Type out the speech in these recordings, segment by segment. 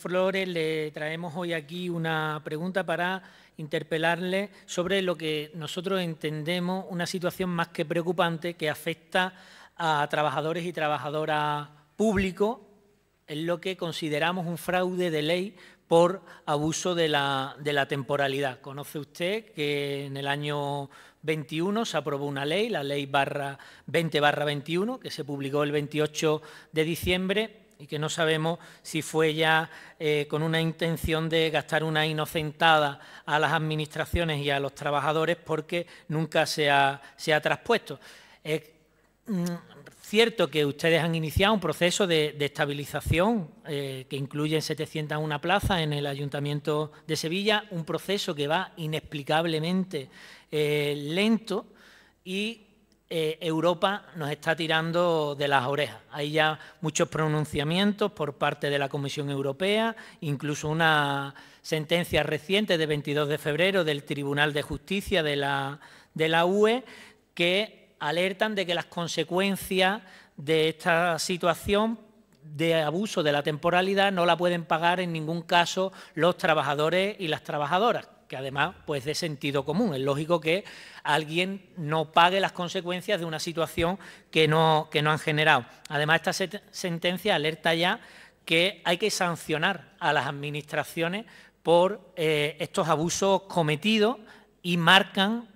Flores le traemos hoy aquí una pregunta para interpelarle sobre lo que nosotros entendemos una situación más que preocupante que afecta a trabajadores y trabajadoras públicos en lo que consideramos un fraude de ley por abuso de la, temporalidad. Conoce usted que en el año 21 se aprobó una ley, la ley 20 21, que se publicó el 28 de diciembre, y que no sabemos si fue ya eh, con una intención de gastar una inocentada a las administraciones y a los trabajadores porque nunca se ha, se ha traspuesto. Es mm, cierto que ustedes han iniciado un proceso de, estabilización eh, que incluye 701 plazas en el Ayuntamiento de Sevilla, un proceso que va inexplicablemente eh, lento y eh, Europa nos está tirando de las orejas. Hay ya muchos pronunciamientos por parte de la Comisión Europea, incluso una sentencia reciente de 22 de febrero del Tribunal de Justicia de la UE que alertan de que las consecuencias de esta situación de abuso de la temporalidad no la pueden pagar en ningún caso los trabajadores y las trabajadoras, que además pues de sentido común. Es lógico que alguien no pague las consecuencias de una situación que no, que no han generado. Además, esta sentencia alerta ya que hay que sancionar a las administraciones por eh, estos abusos cometidos y marcan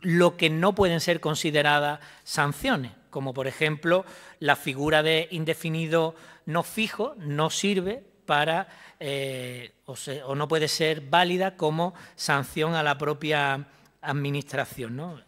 lo que no pueden ser consideradas sanciones, como por ejemplo la figura de indefinido no fijo no sirve para, eh, o, no puede ser válida como sanción a la propia administración.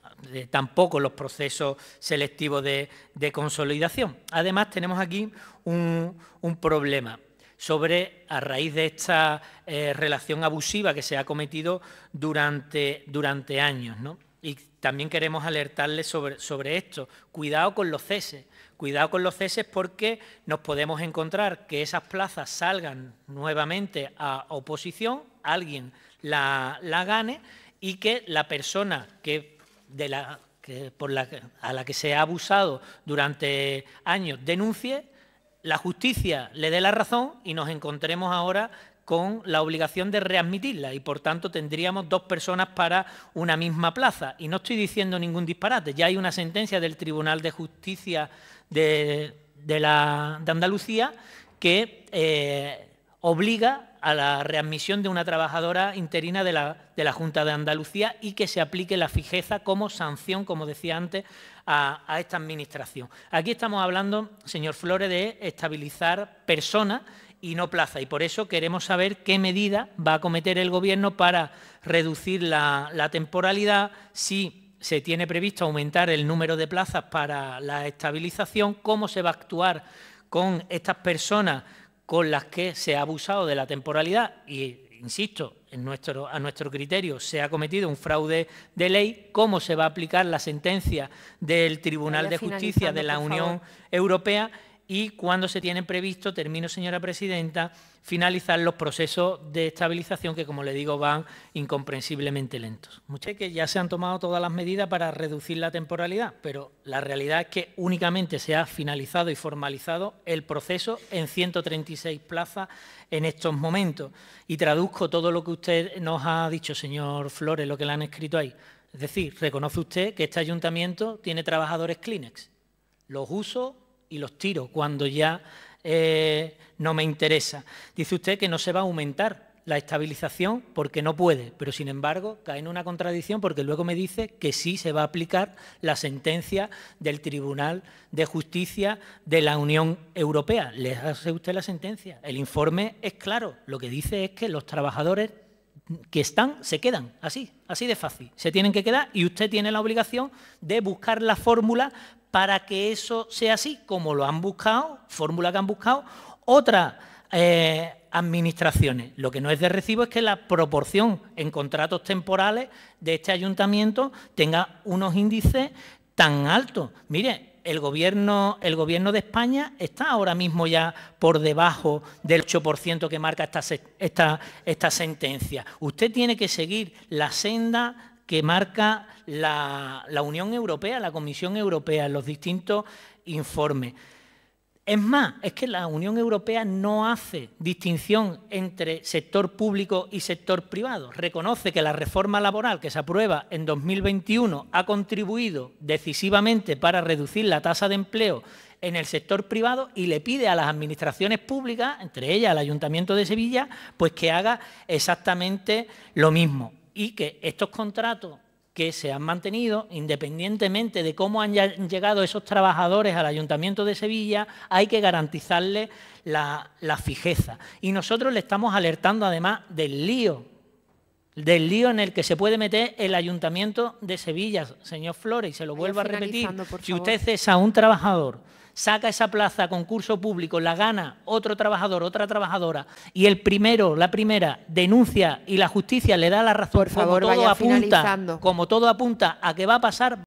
tampoco los procesos selectivos de, consolidación. Además, tenemos aquí un, problema sobre, a raíz de esta eh, relación abusiva que se ha cometido durante, durante años. Y también queremos alertarles sobre, sobre esto. Cuidado con los ceses. Cuidado con los ceses porque nos podemos encontrar que esas plazas salgan nuevamente a oposición, alguien la, gane y que la persona que de la por a la que se ha abusado durante años denuncie, la justicia le dé la razón y nos encontremos ahora con la obligación de readmitirla y por tanto tendríamos dos personas para una misma plaza. Y no estoy diciendo ningún disparate, ya hay una sentencia del Tribunal de Justicia de, de, la, de Andalucía que eh, obliga a la readmisión de una trabajadora interina de la, Junta de Andalucía y que se aplique la fijeza como sanción, como decía antes, a, esta Administración. Aquí estamos hablando, señor Flores, de estabilizar personas y no plaza. Y por eso queremos saber qué medida va a cometer el Gobierno para reducir la, la temporalidad, si se tiene previsto aumentar el número de plazas para la estabilización, cómo se va a actuar con estas personas con las que se ha abusado de la temporalidad y, insisto, en nuestro, a nuestro criterio se ha cometido un fraude de ley, cómo se va a aplicar la sentencia del Tribunal de Justicia de la Unión Europea y cuando se tiene previsto, termino señora presidenta, finalizar los procesos de estabilización que, como le digo, van incomprensiblemente lentos. Muchas que ya se han tomado todas las medidas para reducir la temporalidad, pero la realidad es que únicamente se ha finalizado y formalizado el proceso en 136 plazas en estos momentos. Y traduzco todo lo que usted nos ha dicho, señor Flores, lo que le han escrito ahí. Es decir, reconoce usted que este ayuntamiento tiene trabajadores Kleenex. Los uso, y los tiro cuando ya eh, no me interesa. Dice usted que no se va a aumentar la estabilización porque no puede, pero sin embargo cae en una contradicción porque luego me dice que sí se va a aplicar la sentencia del Tribunal de Justicia de la Unión Europea. ¿Le hace usted la sentencia? El informe es claro, lo que dice es que los trabajadores que están, se quedan, así, así de fácil. Se tienen que quedar y usted tiene la obligación de buscar la fórmula para que eso sea así, como lo han buscado, fórmula que han buscado otras eh, administraciones. Lo que no es de recibo es que la proporción en contratos temporales de este ayuntamiento tenga unos índices tan altos. Mire, el gobierno, de España está ahora mismo ya por debajo del 8% que marca esta, sentencia. Usted tiene que seguir la senda que marca la, la Unión Europea, la Comisión Europea, en los distintos informes. Es más, es que la Unión Europea no hace distinción entre sector público y sector privado. Reconoce que la reforma laboral que se aprueba en 2021 ha contribuido decisivamente para reducir la tasa de empleo en el sector privado y le pide a las administraciones públicas, entre ellas al Ayuntamiento de Sevilla, pues que haga exactamente lo mismo y que estos contratos que se han mantenido, independientemente de cómo han llegado esos trabajadores al Ayuntamiento de Sevilla, hay que garantizarle la, fijeza. Y nosotros le estamos alertando además del lío, del lío en el que se puede meter el Ayuntamiento de Sevilla, señor Flores, y se lo vuelvo a repetir, si usted cesa a un trabajador saca esa plaza concurso público, la gana otro trabajador, otra trabajadora, y el primero, la primera, denuncia y la justicia le da la razón, Por favor, todo apunta, como todo apunta a que va a pasar,